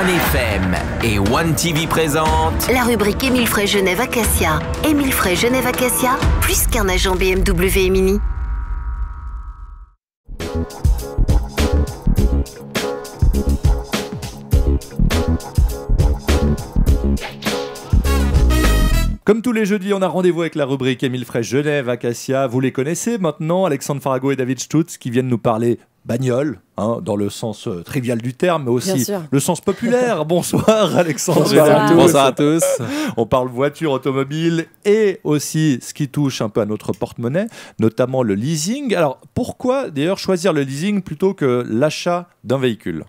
One FM et One TV présente la rubrique Émile Frey Genève Acacia. Émile Frey Genève Acacia, plus qu'un agent BMW et Mini. Comme tous les jeudis, on a rendez-vous avec la rubrique Émile Frey Genève, Acacia. Vous les connaissez maintenant, Alexandre Farago et David Stutz qui viennent nous parler bagnole, hein, dans le sens euh, trivial du terme, mais aussi le sens populaire. Bonsoir Alexandre. Bonsoir à, tous. On parle voiture, automobile et aussi ce qui touche un peu à notre porte-monnaie, notamment le leasing. Alors pourquoi d'ailleurs choisir le leasing plutôt que l'achat d'un véhicule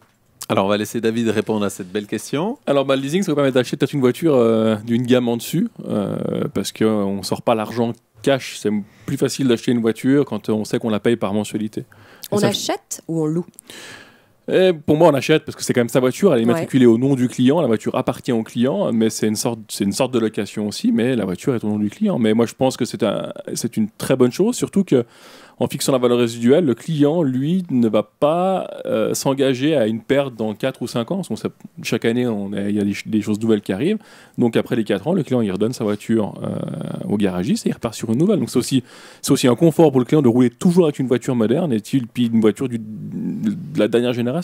alors, on va laisser David répondre à cette belle question. Alors, bah, le leasing, ça vous permet d'acheter peut-être une voiture euh, d'une gamme en dessus, euh, parce qu'on ne sort pas l'argent cash. C'est plus facile d'acheter une voiture quand on sait qu'on la paye par mensualité on achète ou on loue pour moi, on achète parce que c'est quand même sa voiture, elle est immatriculée au nom du client, la voiture appartient au client, mais c'est une sorte, c'est une sorte de location aussi, mais la voiture est au nom du client. Mais moi, je pense que c'est un, c'est une très bonne chose, surtout que en fixant la valeur résiduelle, le client, lui, ne va pas euh, s'engager à une perte dans 4 ou 5 ans. Parce chaque année, il y a des, choses nouvelles qui arrivent. Donc après les 4 ans, le client, il redonne sa voiture euh, au garagiste et il repart sur une nouvelle. Donc c'est aussi, c'est aussi un confort pour le client de rouler toujours avec une voiture moderne et puis une voiture du, de la dernière génération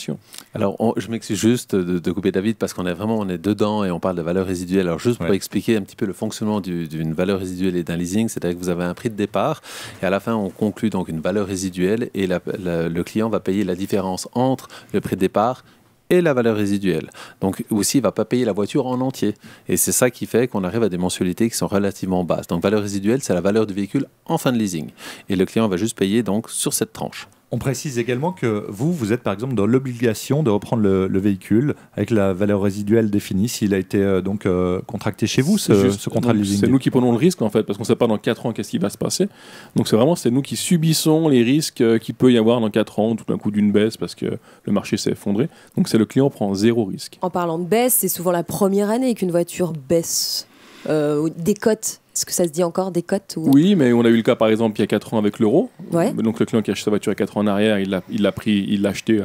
alors, je m'excuse juste de, couper David parce qu'on est vraiment on est dedans et on parle de valeur résiduelle. Alors, juste pour expliquer un petit peu le fonctionnement d'une valeur résiduelle et d'un leasing, c'est-à-dire que vous avez un prix de départ et à la fin, on conclut donc une valeur résiduelle et le client va payer la différence entre le prix de départ et la valeur résiduelle. Donc aussi, il ne va pas payer la voiture en entier. Et c'est ça qui fait qu'on arrive à des mensualités qui sont relativement basses. Donc valeur résiduelle, c'est la valeur du véhicule en fin de leasing. Et le client va juste payer donc sur cette tranche. On précise également que vous, vous êtes par exemple dans l'obligation de reprendre le, véhicule avec la valeur résiduelle définie s'il a été euh, donc euh, contracté chez vous, ce, contrat de C'est nous qui prenons le risque en fait, parce qu'on ne sait pas dans 4 ans qu'est-ce qui va se passer. Donc c'est vraiment c'est nous qui subissons les risques euh, qu'il peut y avoir dans 4 ans, tout d'un coup d'une baisse parce que le marché s'est effondré. Donc c'est le client qui prend zéro risque. En parlant de baisse, c'est souvent la première année qu'une voiture baisse, décote est-ce que ça se dit encore des cotes Oui, mais on a eu le cas par exemple il y a 4 ans avec l'euro. Euh, donc le client qui a acheté sa voiture il y a 4 ans en arrière, il l'a il acheté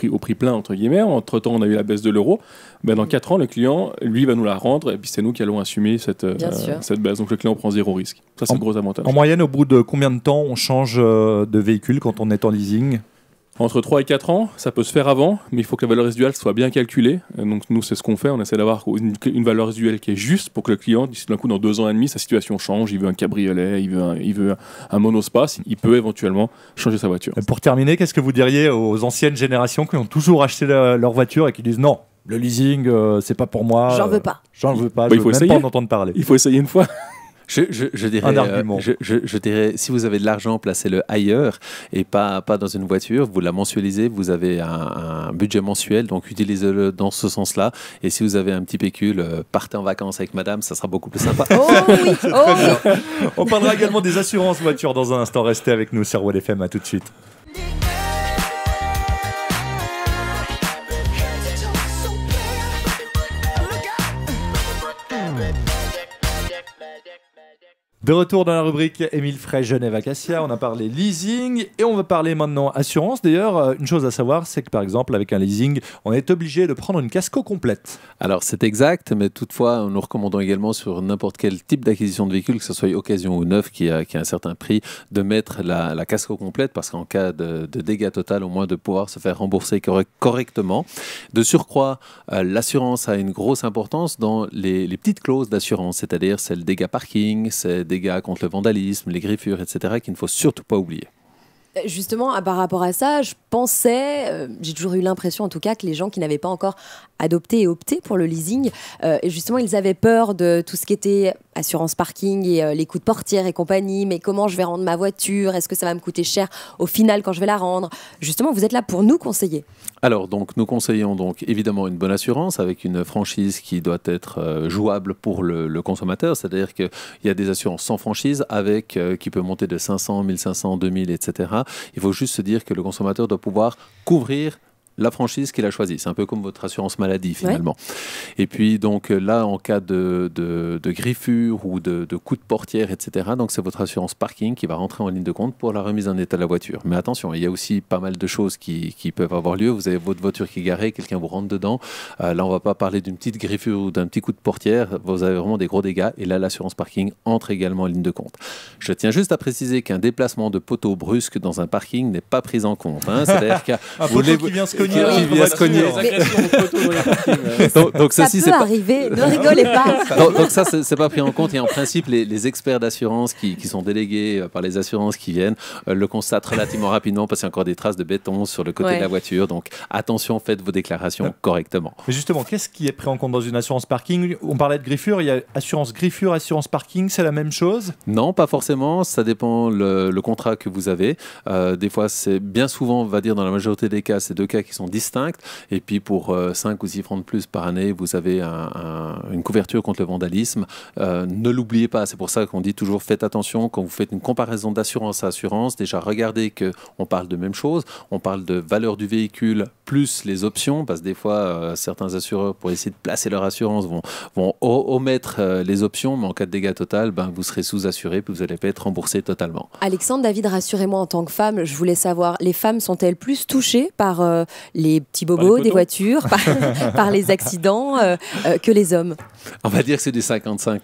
au, prix, plein entre guillemets. Entre temps, on a eu la baisse de l'euro. Ben, dans 4 ans, le client lui va nous la rendre et puis c'est nous qui allons assumer cette, euh, cette baisse. Donc le client prend zéro risque. Ça c'est un gros avantage. En moyenne, au bout de combien de temps on change euh, de véhicule quand on est en leasing entre 3 et 4 ans, ça peut se faire avant, mais il faut que la valeur résiduelle soit bien calculée. Euh, donc nous, c'est ce qu'on fait, on essaie d'avoir une, valeur résiduelle qui est juste pour que le client, d'ici d'un coup, dans 2 ans et demi, sa situation change, il veut un cabriolet, il veut un, il veut un monospace, il peut éventuellement changer sa voiture. Euh, pour terminer, qu'est-ce que vous diriez aux anciennes générations qui ont toujours acheté leur voiture et qui disent non, le leasing, ce euh, c'est pas pour moi. J'en veux pas. J'en veux pas. Bah, il faut essayer. pas en entendre parler. Il faut essayer une fois. Je, je, je, dirais, euh, Je, je, dirais, si vous avez de l'argent, placez-le ailleurs et pas, pas dans une voiture. Vous la mensualisez, vous avez un, budget mensuel, donc utilisez-le dans ce sens-là. Et si vous avez un petit pécule, euh, partez en vacances avec madame, ça sera beaucoup plus sympa. Oh oh. On parlera également des assurances voiture dans un instant. Restez avec nous sur FM, à tout de suite. De retour dans la rubrique Émile Frey, Genève Acacia, on a parlé leasing et on va parler maintenant assurance. D'ailleurs, euh, une chose à savoir, c'est que par exemple, avec un leasing, on est obligé de prendre une casco complète. Alors c'est exact, mais toutefois, nous recommandons également sur n'importe quel type d'acquisition de véhicule, que ce soit occasion ou neuf, qui a, un certain prix, de mettre la, la casco complète parce qu'en cas de, dégâts total, au moins de pouvoir se faire rembourser correctement. De surcroît, euh, l'assurance a une grosse importance dans les, petites clauses d'assurance, c'est-à-dire c'est le dégât parking, c'est contre le vandalisme, les griffures, etc., qu'il ne faut surtout pas oublier. Euh, justement, par rapport à ça, je pensais, euh, j'ai toujours eu l'impression en tout cas que les gens qui n'avaient pas encore adopté et opté pour le leasing, euh, justement, ils avaient peur de tout ce qui était assurance parking et les coûts de portière et compagnie, mais comment je vais rendre ma voiture, est-ce que ça va me coûter cher au final quand je vais la rendre Justement, vous êtes là pour nous conseiller. Alors, donc, nous conseillons donc évidemment une bonne assurance avec une franchise qui doit être euh, jouable pour le, consommateur, c'est-à-dire qu'il y a des assurances sans franchise avec euh, qui peut monter de 500, 1500, 2000, etc. Il faut juste se dire que le consommateur doit pouvoir couvrir la franchise qu'il a choisie. C'est un peu comme votre assurance maladie finalement. Et puis donc là, en cas de, griffure ou de, de, coup de portière, etc., donc c'est votre assurance parking qui va rentrer en ligne de compte pour la remise en état de la voiture. Mais attention, il y a aussi pas mal de choses qui, peuvent avoir lieu. Vous avez votre voiture qui est garée, quelqu'un vous rentre dedans. Euh, là, on va pas parler d'une petite griffure ou d'un petit coup de portière. Vous avez vraiment des gros dégâts. Et là, l'assurance parking entre également en ligne de compte. Je tiens juste à préciser qu'un déplacement de poteau brusque dans un parking n'est pas pris en compte. Hein. C'est-à-dire qu'un poteau qui vient se cogner. Donc, ça peut ne rigolez pas. Donc, ça, c'est pas pris en compte. Et en principe, les, les experts d'assurance qui, sont délégués euh, par les assurances qui viennent euh, le constatent relativement rapidement parce qu'il y a encore des traces de béton sur le côté de la voiture. Donc attention, faites vos déclarations ah. correctement. Mais justement, qu'est-ce qui est pris en compte dans une assurance parking On parlait de griffure, il y a assurance griffure, assurance parking, c'est la même chose Non, pas forcément. Ça dépend le, contrat que vous avez. Euh, des fois, c'est bien souvent, on va dire dans la majorité des cas, c'est deux cas qui sont distinctes. Et puis pour 5 euh, ou 6 francs de plus par année, vous avez une couverture contre le vandalisme. Euh, ne l'oubliez pas, c'est pour ça qu'on dit toujours faites attention quand vous faites une comparaison d'assurance à assurance. Déjà, regardez que on parle de même chose, on parle de valeur du véhicule plus les options, parce que des fois, euh, certains assureurs, pour essayer de placer leur assurance, vont, vont omettre euh, les options, mais en cas de dégâts total, ben, vous serez sous-assuré, puis vous n'allez pas être remboursé totalement. Alexandre, David, rassurez-moi en tant que femme, je voulais savoir, les femmes sont-elles plus touchées par euh, les petits bobos des voitures, par, les accidents, que les hommes on va dire que c'est des 50-50.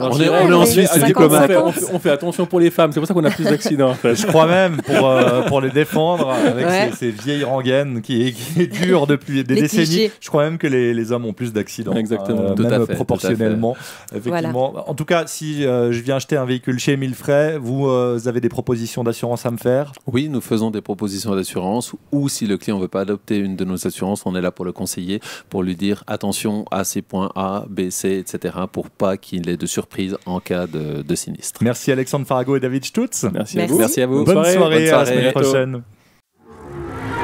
On, est, en Suisse, c'est On fait, attention pour les femmes, c'est pour ça qu'on a plus d'accidents. Je crois même, pour, euh, les défendre, avec ces, vieilles rengaines qui, durent depuis des décennies, je crois même que les, hommes ont plus d'accidents. Exactement, euh, proportionnellement. Effectivement. En tout cas, si euh, je viens acheter un véhicule chez Milfray, vous avez des propositions d'assurance à me faire Oui, nous faisons des propositions d'assurance ou si le client ne veut pas adopter une de nos assurances, on est là pour le conseiller, pour lui dire attention à ces points A, B, C etc., pour pas qu'il ait de surprise en cas de, de sinistre. Merci Alexandre Farago et David Stutz. Merci, à vous. Merci à vous. Bonne, soirée, bonne soirée, à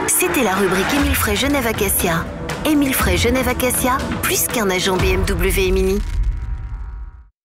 C'était la rubrique Émile Fray Genève Acacia. Émile Fray Genève Acacia, plus qu'un agent BMW et Mini.